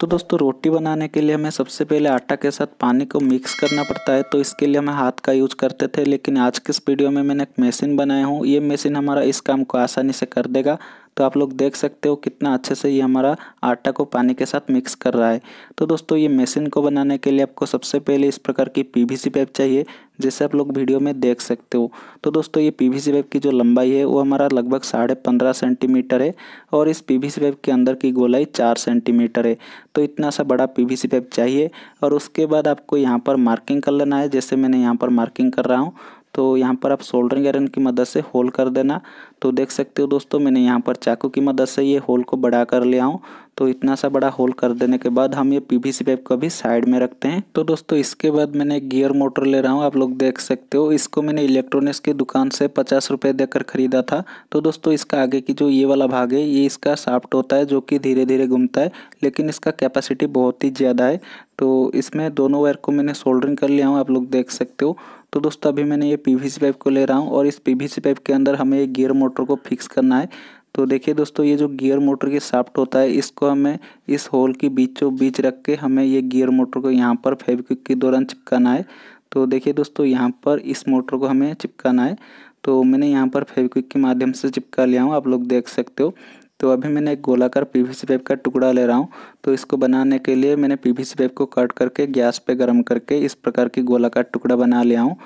तो दोस्तों रोटी बनाने के लिए हमें सबसे पहले आटा के साथ पानी को मिक्स करना पड़ता है तो इसके लिए हमें हाथ का यूज करते थे लेकिन आज के इस वीडियो में मैंने एक मशीन बनाया हूँ ये मशीन हमारा इस काम को आसानी से कर देगा तो आप लोग देख सकते हो कितना अच्छे से ये हमारा आटा को पानी के साथ मिक्स कर रहा है तो दोस्तों ये मशीन को बनाने के लिए आपको सबसे पहले इस प्रकार की पीवीसी पाइप चाहिए जैसे आप लोग वीडियो में देख सकते हो तो दोस्तों ये पीवीसी पाइप की जो लंबाई है वो हमारा लगभग साढ़े पंद्रह सेंटीमीटर है और इस पीवीसी पाइप के अंदर की गोलाई चार सेंटीमीटर है तो इतना सा बड़ा पीवीसी पाइप चाहिए और उसके बाद आपको यहाँ पर मार्किंग कर लेना है जैसे मैंने यहाँ पर मार्किंग कर रहा हूँ तो यहाँ पर आप सोल्डरिंग आयरन की मदद से होल कर देना तो देख सकते हो दोस्तों मैंने यहाँ पर चाकू की मदद से ये होल को बड़ा कर लिया हूँ तो इतना सा बड़ा होल कर देने के बाद हम ये पी वी पाइप को भी साइड में रखते हैं तो दोस्तों इसके बाद मैंने गियर मोटर ले रहा हूँ आप लोग देख सकते हो इसको मैंने इलेक्ट्रॉनिक्स की दुकान से पचास रुपये देकर खरीदा था तो दोस्तों इसका आगे की जो ये वाला भाग है ये इसका साफ्ट होता है जो कि धीरे धीरे घूमता है लेकिन इसका कैपेसिटी बहुत ही ज़्यादा है तो इसमें दोनों वायर को मैंने सोल्डरिंग कर लिया हूँ आप लोग देख सकते हो तो दोस्तों अभी मैंने ये पीवीसी पाइप को ले रहा हूँ और इस पीवीसी पाइप के अंदर हमें ये गियर मोटर को फिक्स करना है तो देखिए दोस्तों ये जो गियर मोटर की साफ्ट होता है इसको हमें इस होल के बीचों बीच रख के हमें ये गियर मोटर को यहाँ पर फेविक्विक के दौरान चिपकाना है तो देखिए दोस्तों यहाँ पर इस मोटर को हमें चिपकाना है तो मैंने यहाँ पर फेविक्विक के माध्यम से चिपका लिया हूँ आप लोग देख सकते हो तो अभी मैंने एक गोलाकार पी वी पाइप का टुकड़ा ले रहा हूँ तो इसको बनाने के लिए मैंने पी वी पाइप को कट करके गैस पे गर्म करके इस प्रकार की गोलाकार टुकड़ा बना लिया हूँ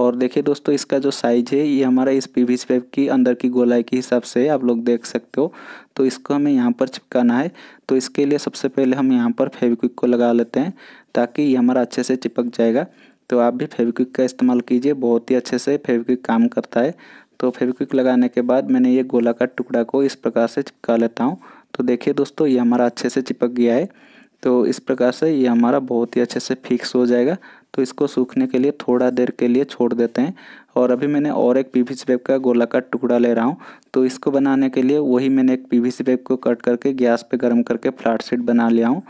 और देखिए दोस्तों इसका जो साइज है ये हमारा इस पी वी पाइप की अंदर की गोलाई के हिसाब से आप लोग देख सकते हो तो इसको हमें यहाँ पर चिपकाना है तो इसके लिए सबसे पहले हम यहाँ पर फेविक्विक को लगा लेते हैं ताकि ये हमारा अच्छे से चिपक जाएगा तो आप भी फेविक्विक का इस्तेमाल कीजिए बहुत ही अच्छे से फेविक्विक काम करता है तो फेविक्विक लगाने के बाद मैंने ये गोला का टुकड़ा को इस प्रकार से चिपका लेता हूँ तो देखिए दोस्तों ये हमारा अच्छे से चिपक गया है तो इस प्रकार से ये हमारा बहुत ही अच्छे से फिक्स हो जाएगा तो इसको सूखने के लिए थोड़ा देर के लिए छोड़ देते हैं और अभी मैंने और एक पी वी का गोला का टुकड़ा ले रहा हूँ तो इसको बनाने के लिए वही मैंने एक पी वी को कट करके गैस पे गर्म करके फ्लाट सीट बना लिया हूँ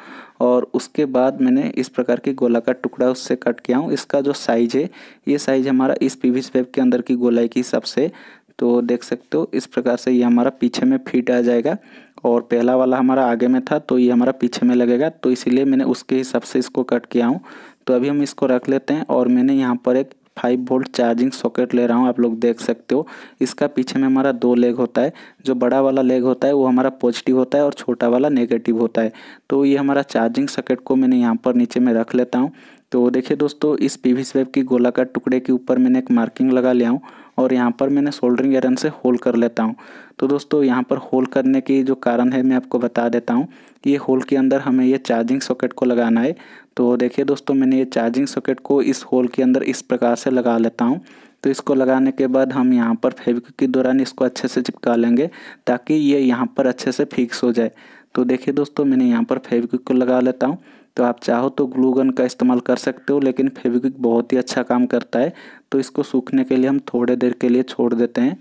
और उसके बाद मैंने इस प्रकार की गोला का टुकड़ा उससे कट किया हूँ इसका जो साइज़ है ये साइज़ हमारा इस पी वी के अंदर की गोलाई के हिसाब से तो देख सकते हो इस प्रकार से ये हमारा पीछे में फिट आ जाएगा और पहला वाला हमारा आगे में था तो ये हमारा पीछे में लगेगा तो इसीलिए मैंने उसके हिसाब से इसको कट किया हूँ तो अभी हम इसको रख लेते हैं और मैंने यहाँ पर एक फाइव वोल्ट चार्जिंग सॉकेट ले रहा हूँ आप लोग देख सकते हो इसका पीछे में हमारा दो लेग होता है जो बड़ा वाला लेग होता है वो हमारा पॉजिटिव होता है और छोटा वाला नेगेटिव होता है तो ये हमारा चार्जिंग सॉकेट को मैंने यहाँ पर नीचे में रख लेता हूँ तो देखिए दोस्तों इस पी वी की गोलाकार टुकड़े के ऊपर मैंने एक मार्किंग लगा लिया हूँ और यहाँ पर मैंने सोल्डरिंग आयरन से होल कर लेता हूँ तो दोस्तों यहाँ पर होल करने की जो कारण है मैं आपको बता देता हूँ ये होल के अंदर हमें ये चार्जिंग सॉकेट को लगाना है तो देखिए दोस्तों मैंने ये चार्जिंग सॉकेट को इस होल के अंदर इस प्रकार से लगा लेता हूँ तो इसको लगाने के बाद हम यहाँ पर फेविक के दौरान इसको अच्छे से चिपका लेंगे ताकि ये यहाँ पर अच्छे से फिक्स हो जाए तो देखिए दोस्तों मैंने यहाँ पर फेविक को लगा लेता हूँ तो आप चाहो तो ग्लूगन का इस्तेमाल कर सकते हो लेकिन फेविक बहुत ही अच्छा काम करता है तो इसको सूखने के लिए हम थोड़े देर के लिए छोड़ देते हैं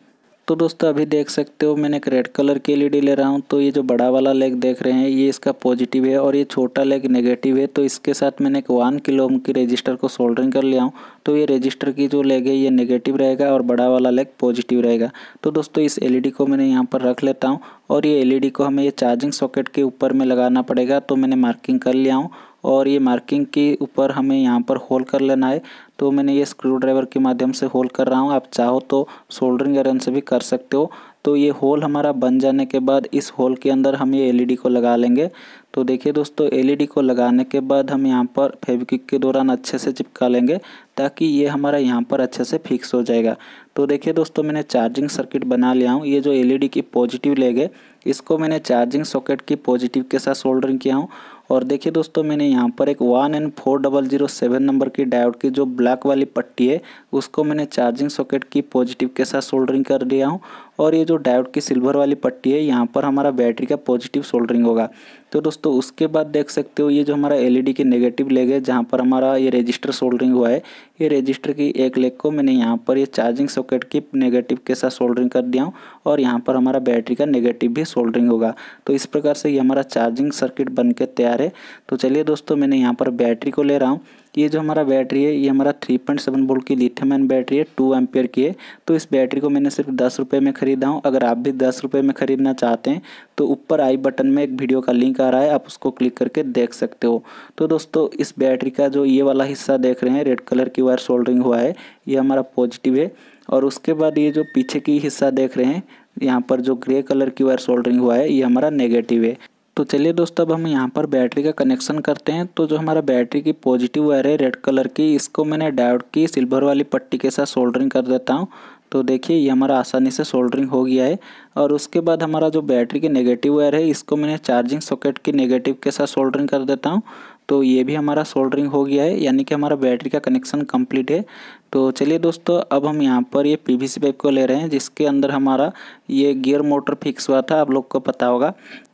तो दोस्तों अभी देख सकते हो मैंने एक रेड कलर की एलईडी ले रहा हूँ तो ये जो बड़ा वाला लेग देख रहे हैं ये इसका पॉजिटिव है और ये छोटा लेग नेगेटिव है तो इसके साथ मैंने एक वन किलो की रजिस्टर को सोल्डरिंग कर लिया हूँ तो ये रजिस्टर की जो लेग है ये नेगेटिव रहेगा और बड़ा वाला लेग पॉजिटिव रहेगा तो दोस्तों इस एल को मैंने यहाँ पर रख लेता हूँ और ये एल को हमें ये चार्जिंग सॉकेट के ऊपर में लगाना पड़ेगा तो मैंने मार्किंग कर लिया हूँ और ये मार्किंग के ऊपर हमें यहाँ पर होल कर लेना है तो मैंने ये स्क्रू ड्राइवर के माध्यम से होल कर रहा हूँ आप चाहो तो सोल्डरिंग आयरन से भी कर सकते हो तो ये होल हमारा बन जाने के बाद इस होल के अंदर हम ये एलईडी को लगा लेंगे तो देखिए दोस्तों एलईडी को लगाने के बाद हम यहाँ पर फेविक्विक के दौरान अच्छे से चिपका लेंगे ताकि ये हमारा यहाँ पर अच्छे से फिक्स हो जाएगा तो देखिए दोस्तों मैंने चार्जिंग सर्किट बना लिया हूँ ये जो एलईडी की पॉजिटिव लेग है इसको मैंने चार्जिंग सॉकेट की पॉजिटिव के साथ सोल्डरिंग किया हूँ और देखिए दोस्तों मैंने यहाँ पर एक one N four double zero seven number की डायोड की जो ब्लैक वाली पट्टी है उसको मैंने चार्जिंग सॉकेट की पॉजिटिव के साथ सोल्डरिंग कर दिया हूँ और ये जो डायोड की सिल्वर वाली पट्टी है यहाँ पर हमारा बैटरी का पॉजिटिव सोल्डरिंग होगा तो दोस्तों उसके बाद देख सकते हो ये जो हमारा एलईडी e की नेगेटिव लेग है जहाँ पर हमारा ये रजिस्टर सोल्डरिंग हुआ है ये रजिस्टर की एक लेग को मैंने यहाँ पर ये चार्जिंग सॉकेट की नेगेटिव के साथ सोल्डरिंग कर दिया हूँ और यहाँ पर हमारा बैटरी का नेगेटिव भी सोल्डरिंग होगा तो इस प्रकार से ये हमारा चार्जिंग सर्किट बन के तैयार है तो चलिए दोस्तों मैंने यहाँ पर बैटरी को ले रहा हूँ ये जो हमारा बैटरी है ये हमारा थ्री पॉइंट सेवन बोल्ट की लिथियम आयन बैटरी है टू एम्पियर की है तो इस बैटरी को मैंने सिर्फ दस रुपये में ख़रीदा हूँ अगर आप भी दस रुपये में ख़रीदना चाहते हैं तो ऊपर आई बटन में एक वीडियो का लिंक आ रहा है आप उसको क्लिक करके देख सकते हो तो दोस्तों इस बैटरी का जो ये वाला हिस्सा देख रहे हैं रेड कलर की वायर सोल्डरिंग हुआ है ये हमारा पॉजिटिव है और उसके बाद ये जो पीछे की हिस्सा देख रहे हैं यहाँ पर जो ग्रे कलर की वायर सोल्डरिंग हुआ है ये हमारा नेगेटिव है तो चलिए दोस्तों अब हम यहाँ पर बैटरी का कनेक्शन करते हैं तो जो हमारा बैटरी की पॉजिटिव वायर है रेड कलर की इसको मैंने डायोड की सिल्वर वाली पट्टी के साथ सोल्डरिंग कर देता हूँ तो देखिए ये हमारा आसानी से सोल्डरिंग हो गया है और उसके बाद हमारा जो बैटरी की नेगेटिव वायर है इसको मैंने चार्जिंग सॉकेट की नेगेटिव के साथ सोल्डरिंग कर देता हूँ तो ये भी हमारा सोल्डरिंग हो गया है यानी कि हमारा बैटरी का कनेक्शन कंप्लीट है तो चलिए दोस्तों अब हम यहाँ पर ये पीवीसी पाइप को ले रहे हैं जिसके अंदर हमारा ये गियर मोटर फिक्स हुआ था आप लोग को पता होगा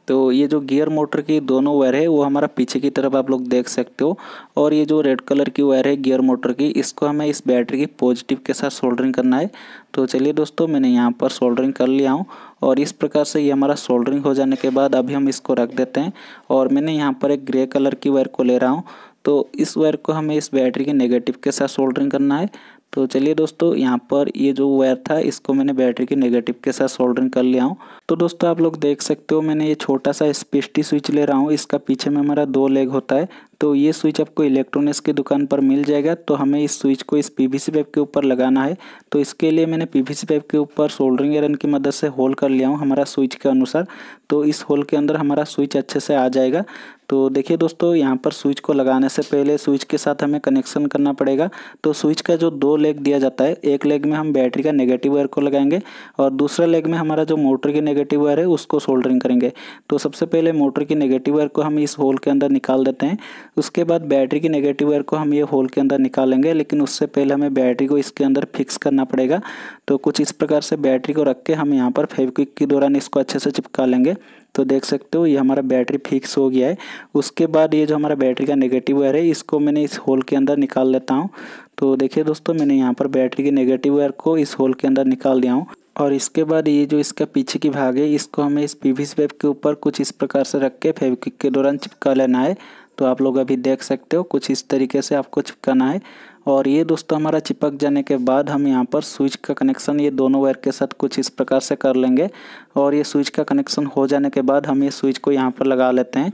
तो ये जो गियर मोटर की दोनों वायर है वो हमारा पीछे की तरफ आप लोग देख सकते हो और ये जो रेड कलर की वायर है गियर मोटर की इसको हमें इस बैटरी की पॉजिटिव के साथ सोल्डरिंग करना है तो चलिए दोस्तों मैंने यहाँ पर सोल्डरिंग कर लिया हूँ और इस प्रकार से ये हमारा सोल्डरिंग हो जाने के बाद अभी हम इसको रख देते हैं और मैंने यहाँ पर एक ग्रे कलर की वायर को ले रहा हूँ तो इस वायर को हमें इस बैटरी के नेगेटिव के साथ सोल्डरिंग करना है तो चलिए दोस्तों यहाँ पर ये जो वायर था इसको मैंने बैटरी के नेगेटिव के साथ सोल्डरिंग कर लिया हूँ तो दोस्तों आप लोग देख सकते हो मैंने ये छोटा सा स्पेस्टी स्विच ले रहा हूँ इसका पीछे में हमारा दो लेग होता है तो ये स्विच आपको इलेक्ट्रॉनिक्स की दुकान पर मिल जाएगा तो हमें इस स्विच को इस पीवीसी पाइप के ऊपर लगाना है तो इसके लिए मैंने पीवीसी पाइप के ऊपर सोल्डरिंग आयरन की मदद से होल कर लिया हूँ हमारा स्विच के अनुसार तो इस होल के अंदर हमारा स्विच अच्छे से आ जाएगा तो देखिए दोस्तों यहाँ पर स्विच को लगाने से पहले स्विच के साथ हमें कनेक्शन करना पड़ेगा तो स्विच का जो दो लेग दिया जाता है एक लेग में हम बैटरी का नेगेटिव वायर को लगाएंगे और दूसरा लेग में हमारा जो मोटर की नेगेटिव वायर है उसको सोल्डरिंग करेंगे तो सबसे पहले मोटर की नेगेटिव वायर को हम इस होल के अंदर निकाल देते हैं उसके बाद बैटरी की नेगेटिव वायर को हम ये होल के अंदर निकालेंगे लेकिन उससे पहले हमें बैटरी को इसके अंदर फिक्स करना पड़ेगा तो कुछ इस प्रकार से बैटरी को रख के हम यहाँ पर फेविक्विक के दौरान इसको अच्छे से चिपका लेंगे तो देख सकते हो ये हमारा बैटरी फिक्स हो गया है उसके बाद ये जो हमारा बैटरी का नेगेटिव वायर है इसको मैंने इस होल के अंदर निकाल लेता हूँ तो देखिए दोस्तों मैंने यहाँ पर बैटरी के नेगेटिव वायर को इस होल के अंदर निकाल दिया हूँ और इसके बाद ये जो इसका पीछे की भाग है इसको हमें इस पी वी के ऊपर कुछ इस प्रकार से रख के फेविक्विक के दौरान चिपका लेना है तो आप लोग अभी देख सकते हो कुछ इस तरीके से आपको चिपकाना है और ये दोस्तों हमारा चिपक जाने के बाद हम यहाँ पर स्विच का कनेक्शन ये दोनों वायर के साथ कुछ इस प्रकार से कर लेंगे और ये स्विच का कनेक्शन हो जाने के बाद हम ये स्विच को यहाँ पर लगा लेते हैं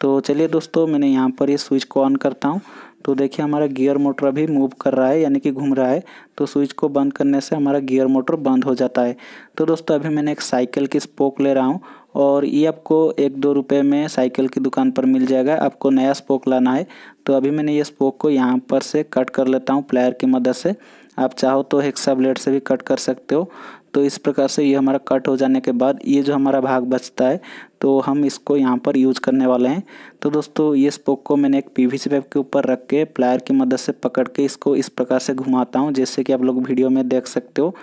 तो चलिए दोस्तों मैंने यहाँ पर ये स्विच को ऑन करता हूँ तो देखिए हमारा गियर मोटर अभी मूव कर रहा है यानी कि घूम रहा है तो स्विच को बंद करने से हमारा गियर मोटर बंद हो जाता है तो दोस्तों अभी मैंने एक साइकिल की स्पोक ले रहा हूँ और ये आपको एक दो रुपये में साइकिल की दुकान पर मिल जाएगा आपको नया स्पोक लाना है तो अभी मैंने ये स्पोक को यहाँ पर से कट कर लेता हूँ प्लायर की मदद से आप चाहो तो हेक्सा ब्लेड से भी कट कर सकते हो तो इस प्रकार से ये हमारा कट हो जाने के बाद ये जो हमारा भाग बचता है तो हम इसको यहाँ पर यूज करने वाले हैं तो दोस्तों ये स्पोक को मैंने एक पी वी के ऊपर रख के प्लायर की मदद से पकड़ के इसको इस प्रकार से घुमाता हूँ जैसे कि आप लोग वीडियो में देख सकते हो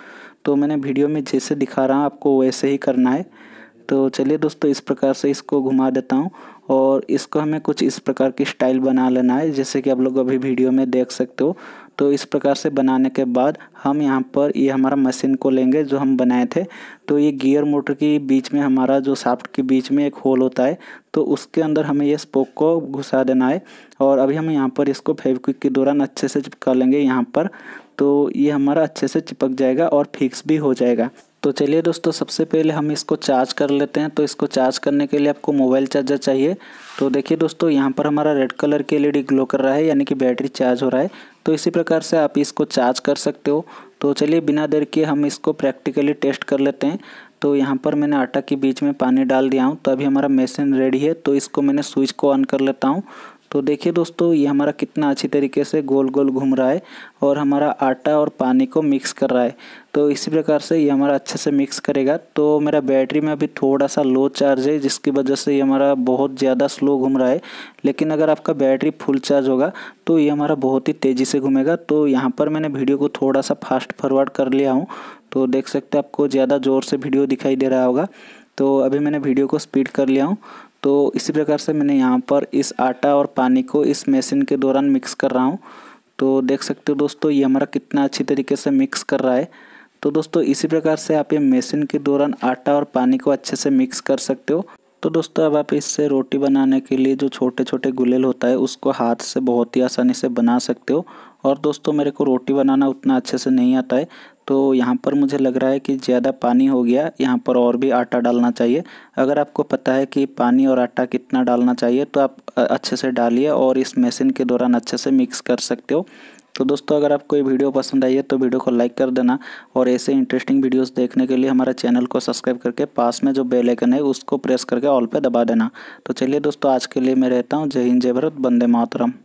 तो मैंने वीडियो में जैसे दिखा रहा हूँ आपको वैसे ही करना है तो चलिए दोस्तों इस प्रकार से इसको घुमा देता हूँ और इसको हमें कुछ इस प्रकार की स्टाइल बना लेना है जैसे कि आप लोग अभी वीडियो में देख सकते हो तो इस प्रकार से बनाने के बाद हम यहाँ पर ये हमारा मशीन को लेंगे जो हम बनाए थे तो ये गियर मोटर के बीच में हमारा जो साफ्ट के बीच में एक होल होता है तो उसके अंदर हमें ये स्पोक को घुसा देना है और अभी हम यहाँ पर इसको फेविक्विक के दौरान अच्छे से चिपका लेंगे यहाँ पर तो ये हमारा अच्छे से चिपक जाएगा और फिक्स भी हो जाएगा तो चलिए दोस्तों सबसे पहले हम इसको चार्ज कर लेते हैं तो इसको चार्ज करने के लिए आपको मोबाइल चार्जर चाहिए तो देखिए दोस्तों यहाँ पर हमारा रेड कलर की एल ग्लो कर रहा है यानी कि बैटरी चार्ज हो रहा है तो इसी प्रकार से आप इसको चार्ज कर सकते हो तो चलिए बिना देर के हम इसको प्रैक्टिकली टेस्ट कर लेते हैं तो यहाँ पर मैंने आटा के बीच में पानी डाल दिया हूँ तो अभी हमारा मशीन रेडी है तो इसको मैंने स्विच को ऑन कर लेता हूँ तो देखिए दोस्तों ये हमारा कितना अच्छी तरीके से गोल गोल घूम रहा है और हमारा आटा और पानी को मिक्स कर रहा है तो इसी प्रकार से ये हमारा अच्छे से मिक्स करेगा तो मेरा बैटरी में अभी थोड़ा सा लो चार्ज है जिसकी वजह से ये हमारा बहुत ज़्यादा स्लो घूम रहा है लेकिन अगर आपका बैटरी फुल चार्ज होगा तो ये हमारा बहुत ही तेज़ी से घूमेगा तो यहाँ पर मैंने वीडियो को थोड़ा सा फास्ट फॉरवर्ड कर लिया हूँ तो देख सकते आपको ज़्यादा ज़ोर से वीडियो दिखाई दे रहा होगा तो अभी मैंने वीडियो को स्पीड कर लिया हूँ तो इसी प्रकार से मैंने यहाँ पर इस आटा और पानी को इस मशीन के दौरान मिक्स कर रहा हूँ तो देख सकते हो दोस्तों ये हमारा कितना अच्छी तरीके से मिक्स कर रहा है तो दोस्तों इसी प्रकार से आप ये मशीन के दौरान आटा और पानी को अच्छे से मिक्स कर सकते हो तो दोस्तों अब आप इससे रोटी बनाने के लिए जो छोटे छोटे गुलेल होता है उसको हाथ से बहुत ही आसानी से बना सकते हो और दोस्तों मेरे को रोटी बनाना उतना अच्छे से नहीं आता है तो यहाँ पर मुझे लग रहा है कि ज़्यादा पानी हो गया यहाँ पर और भी आटा डालना चाहिए अगर आपको पता है कि पानी और आटा कितना डालना चाहिए तो आप अच्छे से डालिए और इस मशीन के दौरान अच्छे से मिक्स कर सकते हो तो दोस्तों अगर आपको ये वीडियो पसंद आई है तो वीडियो को लाइक कर देना और ऐसे इंटरेस्टिंग वीडियोस देखने के लिए हमारे चैनल को सब्सक्राइब करके पास में जो बेल आइकन है उसको प्रेस करके ऑल पे दबा देना तो चलिए दोस्तों आज के लिए मैं रहता हूँ जय हिंद जय भारत वंदे मातरम